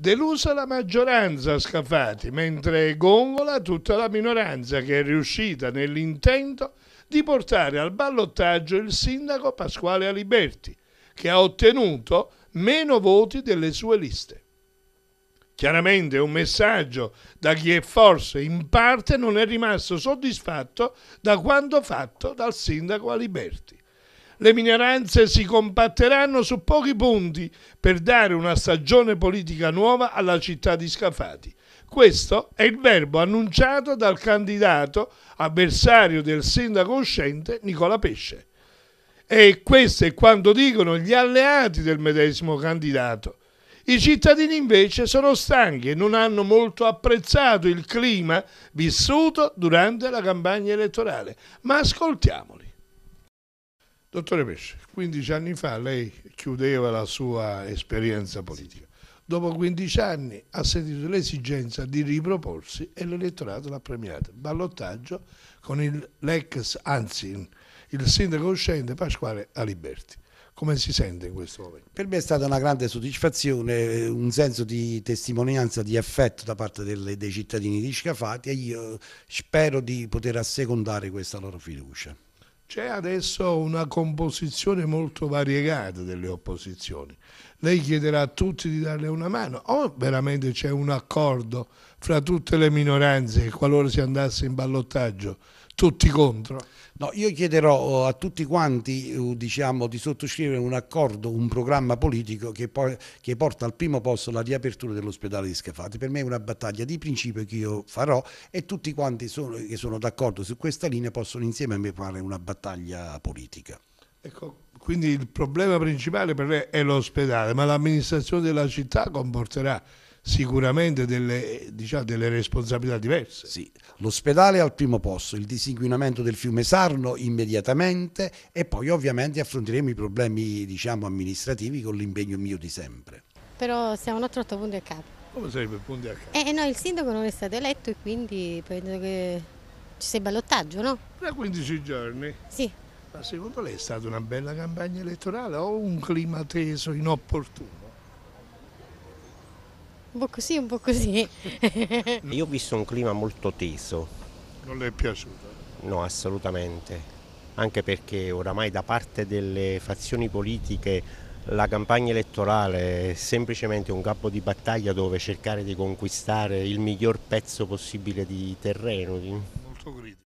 Delusa la maggioranza a Scafati, mentre gongola tutta la minoranza che è riuscita nell'intento di portare al ballottaggio il sindaco Pasquale Aliberti, che ha ottenuto meno voti delle sue liste. Chiaramente un messaggio da chi è forse in parte non è rimasto soddisfatto da quanto fatto dal sindaco Aliberti le minoranze si combatteranno su pochi punti per dare una stagione politica nuova alla città di Scafati. Questo è il verbo annunciato dal candidato avversario del sindaco uscente Nicola Pesce. E questo è quanto dicono gli alleati del medesimo candidato. I cittadini invece sono stanchi e non hanno molto apprezzato il clima vissuto durante la campagna elettorale, ma ascoltiamoli. Dottore Pesce, 15 anni fa lei chiudeva la sua esperienza politica. Dopo 15 anni ha sentito l'esigenza di riproporsi e l'elettorato l'ha premiato. Ballottaggio con il, l'ex, anzi il sindaco uscente Pasquale Aliberti. Come si sente in questo momento? Per me è stata una grande soddisfazione, eh, un senso di testimonianza, di affetto da parte delle, dei cittadini di Scafati e io spero di poter assecondare questa loro fiducia. C'è adesso una composizione molto variegata delle opposizioni. Lei chiederà a tutti di darle una mano o veramente c'è un accordo fra tutte le minoranze che qualora si andasse in ballottaggio tutti contro. No, io chiederò oh, a tutti quanti oh, diciamo, di sottoscrivere un accordo, un programma politico che, poi, che porta al primo posto la riapertura dell'ospedale di Scafati. Per me è una battaglia di principio che io farò e tutti quanti sono, che sono d'accordo su questa linea possono insieme a me fare una battaglia politica. Ecco, quindi il problema principale per me è l'ospedale, ma l'amministrazione della città comporterà sicuramente delle, diciamo, delle responsabilità diverse. Sì, l'ospedale al primo posto, il disinquinamento del fiume Sarno immediatamente e poi ovviamente affronteremo i problemi diciamo, amministrativi con l'impegno mio di sempre. Però siamo un altro punto a capo. Come sarebbe il punto a capo? Eh no, il sindaco non è stato eletto e quindi penso che ci sia ballottaggio, no? Tra 15 giorni? Sì. Ma secondo lei è stata una bella campagna elettorale o un clima teso, inopportuno? Un po' così, un po' così. Io ho visto un clima molto teso. Non le è piaciuto? No, assolutamente. Anche perché oramai da parte delle fazioni politiche la campagna elettorale è semplicemente un campo di battaglia dove cercare di conquistare il miglior pezzo possibile di terreno. Molto grido.